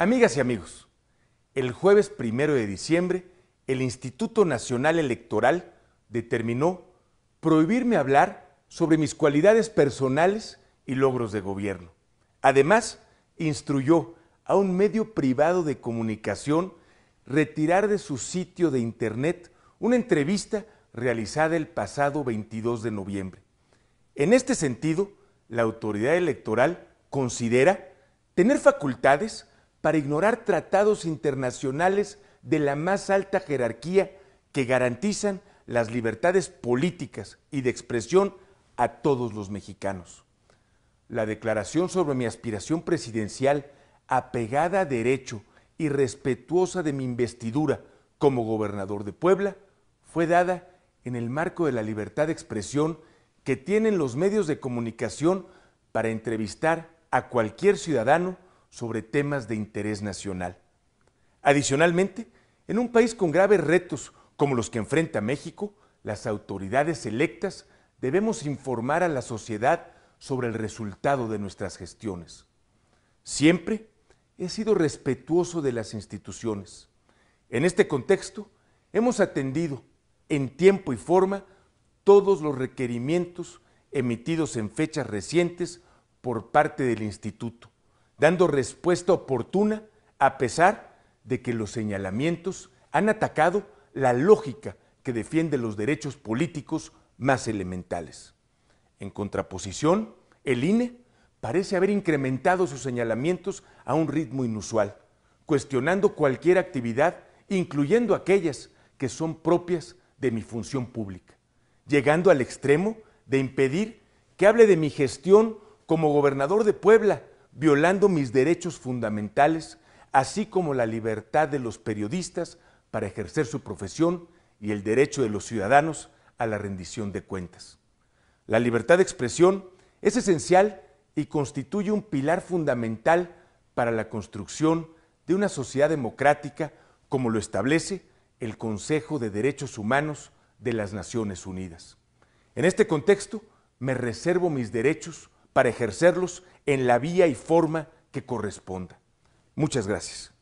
Amigas y amigos, el jueves primero de diciembre, el Instituto Nacional Electoral determinó prohibirme hablar sobre mis cualidades personales y logros de gobierno. Además, instruyó a un medio privado de comunicación retirar de su sitio de internet una entrevista realizada el pasado 22 de noviembre. En este sentido, la autoridad electoral considera tener facultades para ignorar tratados internacionales de la más alta jerarquía que garantizan las libertades políticas y de expresión a todos los mexicanos. La declaración sobre mi aspiración presidencial, apegada a derecho y respetuosa de mi investidura como gobernador de Puebla, fue dada en el marco de la libertad de expresión que tienen los medios de comunicación para entrevistar a cualquier ciudadano sobre temas de interés nacional. Adicionalmente, en un país con graves retos como los que enfrenta México, las autoridades electas debemos informar a la sociedad sobre el resultado de nuestras gestiones. Siempre he sido respetuoso de las instituciones. En este contexto, hemos atendido en tiempo y forma todos los requerimientos emitidos en fechas recientes por parte del Instituto dando respuesta oportuna a pesar de que los señalamientos han atacado la lógica que defiende los derechos políticos más elementales. En contraposición, el INE parece haber incrementado sus señalamientos a un ritmo inusual, cuestionando cualquier actividad, incluyendo aquellas que son propias de mi función pública, llegando al extremo de impedir que hable de mi gestión como gobernador de Puebla violando mis derechos fundamentales, así como la libertad de los periodistas para ejercer su profesión y el derecho de los ciudadanos a la rendición de cuentas. La libertad de expresión es esencial y constituye un pilar fundamental para la construcción de una sociedad democrática como lo establece el Consejo de Derechos Humanos de las Naciones Unidas. En este contexto, me reservo mis derechos para ejercerlos en la vía y forma que corresponda. Muchas gracias.